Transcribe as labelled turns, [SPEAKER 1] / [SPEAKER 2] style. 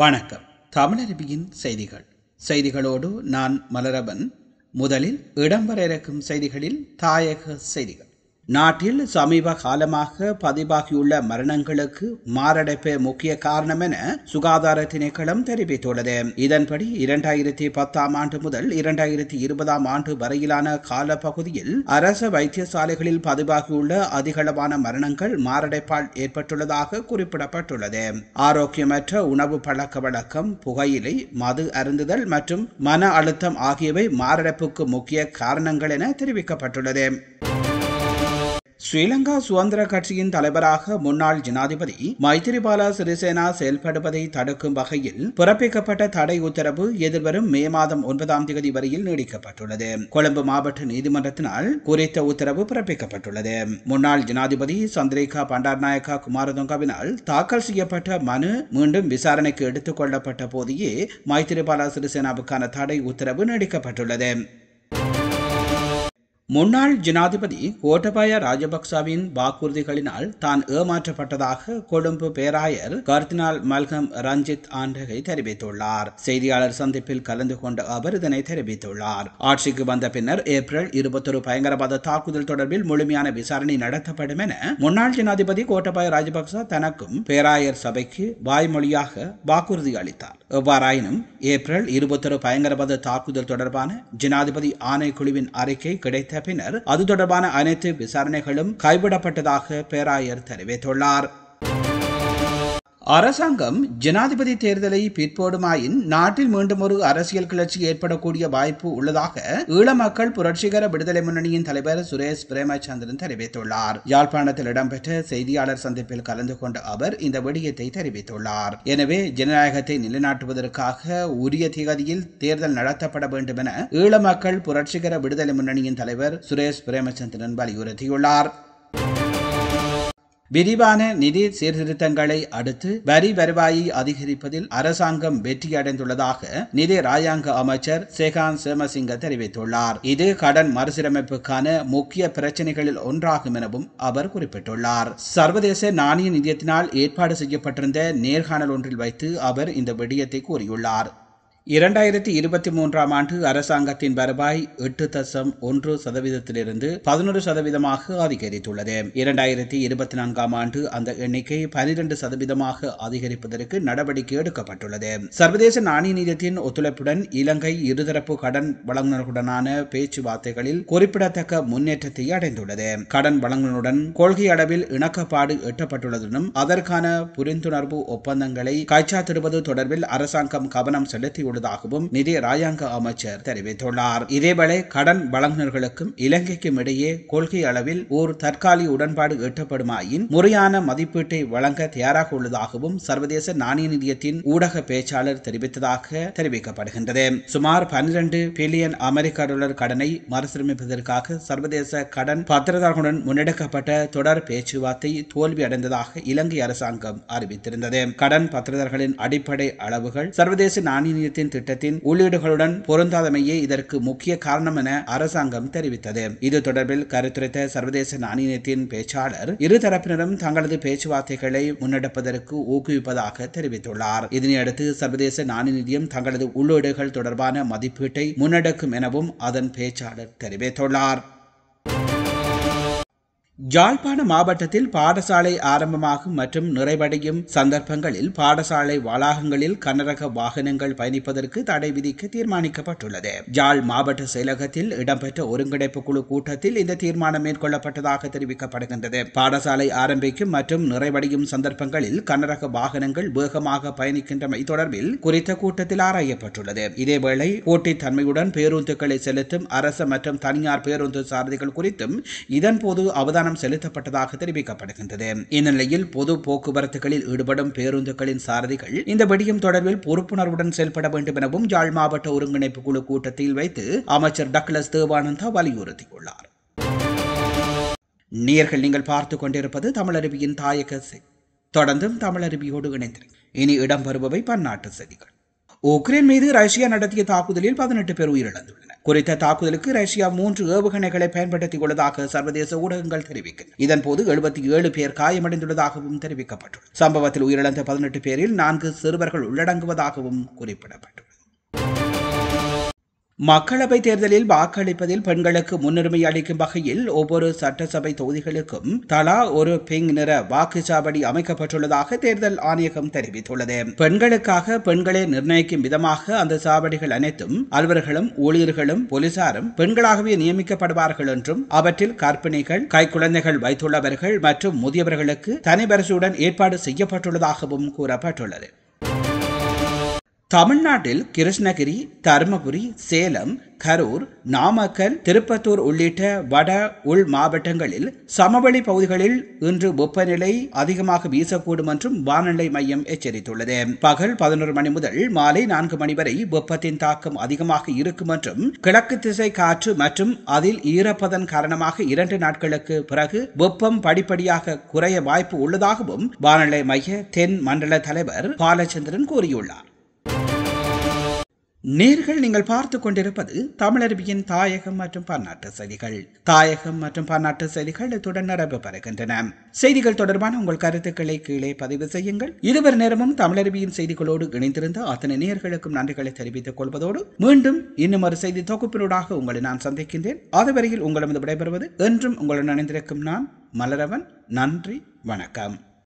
[SPEAKER 1] வணக்கம் தமிழருவியின் செய்திகள் செய்திகளோடு நான் மலரவன் முதலில் இடம்பெற இருக்கும் செய்திகளில் தாயக செய்திகள் நாட்டில் சமீப காலமாக பதிவாகியுள்ள மரணங்களுக்கு மாரடைப்பு முக்கிய காரணம் என சுகாதார திணைக்களம் தெரிவித்துள்ளது இதன்படி இரண்டாயிரத்தி பத்தாம் ஆண்டு முதல் இரண்டாயிரத்தி இருபதாம் ஆண்டு வரையிலான காலப்பகுதியில் அரசு வைத்தியசாலைகளில் பதிவாகியுள்ள அதிகளவான மரணங்கள் மாரடைப்பால் ஏற்பட்டுள்ளதாக குறிப்பிடப்பட்டுள்ளது ஆரோக்கியமற்ற உணவு பழக்க வழக்கம் புகையிலை மது அருந்துதல் மற்றும் மன அழுத்தம் ஆகியவை மாரடைப்புக்கு முக்கிய காரணங்கள் என தெரிவிக்கப்பட்டுள்ளது ஸ்ரீலங்கா சுதந்திர கட்சியின் தலைவராக முன்னாள் ஜனாதிபதி மைத்திரிபால சிறிசேனா செயல்படுவதை தடுக்கும் வகையில் பிறப்பிக்கப்பட்ட தடை உத்தரவு எதிர்வரும் மே மாதம் ஒன்பதாம் தேதி வரையில் நீடிக்கப்பட்டுள்ளது கொழும்பு மாவட்ட நீதிமன்றத்தினால் குறித்த உத்தரவு பிறப்பிக்கப்பட்டுள்ளது முன்னாள் ஜனாதிபதி சந்திரிகா பண்டார்நாயக்கா குமாரதுங்கவினால் தாக்கல் செய்யப்பட்ட மனு மீண்டும் விசாரணைக்கு எடுத்துக் கொள்ளப்பட்ட போதையே மைத்திரிபால சிறிசேனாவுக்கான தடை உத்தரவு நீடிக்கப்பட்டுள்ளது முன்னாள் ஜனாதிபதி கோட்டபாய ராஜபக்சவின் வாக்குறுதிகளினால் தான் ஏமாற்றப்பட்டதாக கொழும்பு பேராயர் கர்தினால் மல்கம் ரஞ்சித் ஆண்டகை தெரிவித்துள்ளார் செய்தியாளர் சந்திப்பில் கலந்து கொண்ட அவர் இதனை தெரிவித்துள்ளார் ஆட்சிக்கு வந்த பின்னர் ஏப்ரல் இருபத்தொரு பயங்கரவாத தாக்குதல் தொடர்பில் முழுமையான விசாரணை நடத்தப்படும் என முன்னாள் ஜனாதிபதி கோட்டபாய ராஜபக்ச தனக்கும் பேராயர் சபைக்கு வாய்மொழியாக வாக்குறுதி அளித்தார் எவ்வாறாயினும் ஏப்ரல் இருபத்தொரு பயங்கரவாத தாக்குதல் தொடர்பான ஜனாதிபதி ஆணைக்குழுவின் அறிக்கை கிடைத்த பின்னர் அது தொடர்பான அனைத்து விசாரணைகளும் கைவிடப்பட்டதாக பேராயர் தெரிவித்துள்ளார் அரசாங்கம் ஜனாதிபதி தேர்தலை பிற்போடுமாயின் நாட்டில் மீண்டும் ஒரு அரசியல் கிளர்ச்சி ஏற்படக்கூடிய வாய்ப்பு உள்ளதாக ஈழ மக்கள் புரட்சிகர விடுதலை முன்னணியின் தலைவர் சுரேஷ் பிரேமச்சந்திரன் தெரிவித்துள்ளார் யாழ்ப்பாணத்தில் இடம்பெற்ற செய்தியாளர் சந்திப்பில் கலந்து கொண்ட அவர் இந்த விடயத்தை தெரிவித்துள்ளார் எனவே ஜனநாயகத்தை நிலைநாட்டுவதற்காக உரிய திகதியில் தேர்தல் நடத்தப்பட வேண்டும் என ஈழ மக்கள் புரட்சிகர விடுதலை முன்னணியின் தலைவர் சுரேஷ் பிரேமச்சந்திரன் வலியுறுத்தியுள்ளார் விரிவான நிதி சீர்திருத்தங்களை அடுத்து வரி வருவாயை அதிகரிப்பதில் அரசாங்கம் வெற்றியடைந்துள்ளதாக நிதி ராயாங்க அமைச்சர் சேகான் சேமசிங்க தெரிவித்துள்ளார் இது கடன் மறுசீரமைப்புக்கான முக்கிய பிரச்சனைகளில் ஒன்றாகும் எனவும் அவர் குறிப்பிட்டுள்ளார் சர்வதேச நாணய நிதியத்தினால் ஏற்பாடு செய்யப்பட்டிருந்த நேர்காணல் ஒன்றில் வைத்து அவர் இந்த விடயத்தை கூறியுள்ளார் இரண்டாயிரத்தி இருபத்தி மூன்றாம் ஆண்டு அரசாங்கத்தின் வருவாய் எட்டு தசம் ஒன்று சதவீதத்திலிருந்து பதினொரு சதவீதமாக அதிகரித்துள்ளது இரண்டாயிரத்தி இருபத்தி நான்காம் ஆண்டு அந்த எண்ணிக்கை பனிரெண்டு சதவீதமாக அதிகரிப்பதற்கு நடவடிக்கை எடுக்கப்பட்டுள்ளது சர்வதேச நாணய நிதியத்தின் ஒத்துழைப்புடன் இலங்கை இருதரப்பு கடன் வழங்குநர்களுடனான பேச்சுவார்த்தைகளில் குறிப்பிடத்தக்க முன்னேற்றத்தை அடைந்துள்ளது கடன் வழங்குநருடன் கொள்கை அளவில் இணக்கப்பாடு எட்டப்பட்டுள்ளதுடன் அதற்கான புரிந்துணர்வு ஒப்பந்தங்களை கைச்சாத்திடுவது தொடர்பில் அரசாங்கம் கவனம் செலுத்தியுள்ளது கொண்டுள்ளதாகவும் நிதி ராஜாங்க அமைச்சர் தெரிவித்துள்ளார் இதேவேளை கடன் வழங்குநர்களுக்கும் இலங்கைக்கும் இடையே கொள்கை அளவில் ஒரு தற்காலிக உடன்பாடு எட்டப்படுமாயின் முறையான மதிப்பீட்டை வழங்க தயாராக உள்ளதாகவும் சர்வதேச நாணய நிதியத்தின் ஊடக பேச்சாளர் தெரிவித்ததாக தெரிவிக்கப்படுகின்றது சுமார் பன்னிரண்டு பில்லியன் அமெரிக்க டாலர் கடனை மறுசீரமைப்பதற்காக சர்வதேச கடன் பத்திரதாரர்களுடன் முன்னெடுக்கப்பட்ட தொடர் பேச்சுவார்த்தை தோல்வியடைந்ததாக இலங்கை அரசாங்கம் அறிவித்திருந்தது கடன் பத்திரதாரர்களின் அடிப்படை அளவுகள் சர்வதேச நாணய மையத்தின் திட்டத்தின் உள்ளீடுகளுடன் பொருந்தாதமையே இதற்கு முக்கிய காரணம் என அரசாங்கம் தெரிவித்தது இது தொடர்பில் கருத்துரைத்த சர்வதேச நாணயத்தின் பேச்சாளர் இருதரப்பினரும் தங்களது பேச்சுவார்த்தைகளை முன்னெடுப்பதற்கு ஊக்குவிப்பதாக தெரிவித்துள்ளார் இதனையடுத்து சர்வதேச நாணய நிதியம் தங்களது உள்ளீடுகள் தொடர்பான மதிப்பீட்டை முன்னெடுக்கும் எனவும் அதன் பேச்சாளர் தெரிவித்துள்ளார் யாழ்ப்பாண மாவட்டத்தில் பாடசாலை ஆரம்பமாகும் மற்றும் நிறைவடையும் சந்தர்ப்பங்களில் பாடசாலை வளாகங்களில் கனரக வாகனங்கள் பயணிப்பதற்கு தடை விதிக்க தீர்மானிக்கப்பட்டுள்ளது யாழ் மாவட்ட செயலகத்தில் இடம்பெற்ற ஒருங்கிணைப்பு குழு கூட்டத்தில் இந்த தீர்மானம் மேற்கொள்ளப்பட்டதாக தெரிவிக்கப்படுகின்றது பாடசாலை ஆரம்பிக்கும் மற்றும் நிறைவடையும் சந்தர்ப்பங்களில் கனரக வாகனங்கள் வேகமாக பயணிக்கின்றமை தொடர்பில் குறித்த கூட்டத்தில் ஆராயப்பட்டுள்ளது இதேவேளை தன்மையுடன் பேருந்துகளை செலுத்தும் அரசு மற்றும் தனியார் பேருந்து சாரதிகள் குறித்தும் இதன்போது அவதான கவனம் செலுத்தப்பட்டதாக தெரிவிக்கப்படுகின்றது இந்நிலையில் பொது போக்குவரத்துகளில் ஈடுபடும் பேருந்துகளின் சாரதிகள் இந்த விடயம் தொடர்பில் பொறுப்புணர்வுடன் செயல்பட வேண்டும் எனவும் யாழ் மாவட்ட ஒருங்கிணைப்பு குழு கூட்டத்தில் வைத்து அமைச்சர் டக்ளஸ் தேவானந்தா வலியுறுத்தியுள்ளார் நேர்கள் நீங்கள் பார்த்து கொண்டிருப்பது தமிழருவியின் தாயக தொடர்ந்தும் தமிழருவியோடு இணைந்திருக்கும் இனி இடம்பெறுபவை பன்னாட்டு செய்திகள் உக்ரைன் மீது ரஷ்யா நடத்திய தாக்குதலில் பதினெட்டு பேர் உயிரிழந்துள்ளனர் குறித்த தாக்குதலுக்கு ரஷ்யா மூன்று ஏவுகணைகளை பயன்படுத்தியுள்ளதாக சர்வதேச ஊடகங்கள் தெரிவிக்கின்றன இதன்போது எழுபத்தி ஏழு பேர் காயமடைந்துள்ளதாகவும் தெரிவிக்கப்பட்டுள்ளது சம்பவத்தில் உயிரிழந்த பதினெட்டு பேரில் நான்கு சிறுவர்கள் உள்ளடங்குவதாகவும் குறிப்பிடப்பட்டுள்ளது மக்களவைத் தேர்தலில் வாக்களிப்பதில் பெண்களுக்கு முன்னுரிமை அளிக்கும் வகையில் ஒவ்வொரு சட்டசபை தொகுதிகளுக்கும் தலா ஒரு பிங் நிற வாக்குச்சாவடி அமைக்கப்பட்டுள்ளதாக தேர்தல் ஆணையகம் தெரிவித்துள்ளது பெண்களுக்காக பெண்களை நிர்ணயிக்கும் விதமாக அந்த சாவடிகள் அனைத்தும் அலுவலர்களும் ஊழியர்களும் போலீசாரும் பெண்களாகவே நியமிக்கப்படுவார்கள் என்றும் அவற்றில் கற்பிணிகள் கைக்குழந்தைகள் வைத்துள்ளவர்கள் மற்றும் முதியவர்களுக்கு தனிபரசுடன் ஏற்பாடு செய்யப்பட்டுள்ளதாகவும் கூறப்பட்டுள்ளது தமிழ்நாட்டில் கிருஷ்ணகிரி தருமபுரி சேலம் கரூர் நாமக்கல் திருப்பத்தூர் உள்ளிட்ட வட உள் மாவட்டங்களில் சமவெளி பகுதிகளில் இன்று வெப்பநிலை அதிகமாக வீசக்கூடும் என்றும் வானிலை மையம் எச்சரித்துள்ளது பகல் பதினோரு மணி முதல் மாலை நான்கு மணி வரை வெப்பத்தின் தாக்கம் அதிகமாக இருக்கும் என்றும் கிழக்கு திசை காற்று மற்றும் அதில் ஈரப்பதன் காரணமாக இரண்டு நாட்களுக்கு பிறகு வெப்பம் படிப்படியாக குறைய வாய்ப்பு உள்ளதாகவும் வானிலை மைய தென் மண்டல தலைவர் பாலச்சந்திரன் கூறியுள்ளார் நேர்கள் நீங்கள் பார்த்து கொண்டிருப்பது தமிழருவியின் தாயகம் மற்றும் பன்னாட்டு செய்திகள் தாயகம் மற்றும் பன்னாட்டு செய்திகள் இத்துடன் நிறைவு பெறுகின்றன செய்திகள் தொடர்பான உங்கள் கருத்துக்களை கீழே பதிவு செய்யுங்கள் இருவர் நேரமும் தமிழருவியின் செய்திகளோடு இணைந்திருந்த அத்தனை நேர்களுக்கும் நன்றிகளை தெரிவித்துக் கொள்வதோடு மீண்டும் இன்னும் ஒரு செய்தி தொகுப்பினூடாக உங்களை நான் சந்திக்கின்றேன் அதுவரையில் உங்களது விடைபெறுவது என்றும் உங்களுடன் இணைந்திருக்கும் நான் மலரவன் நன்றி வணக்கம்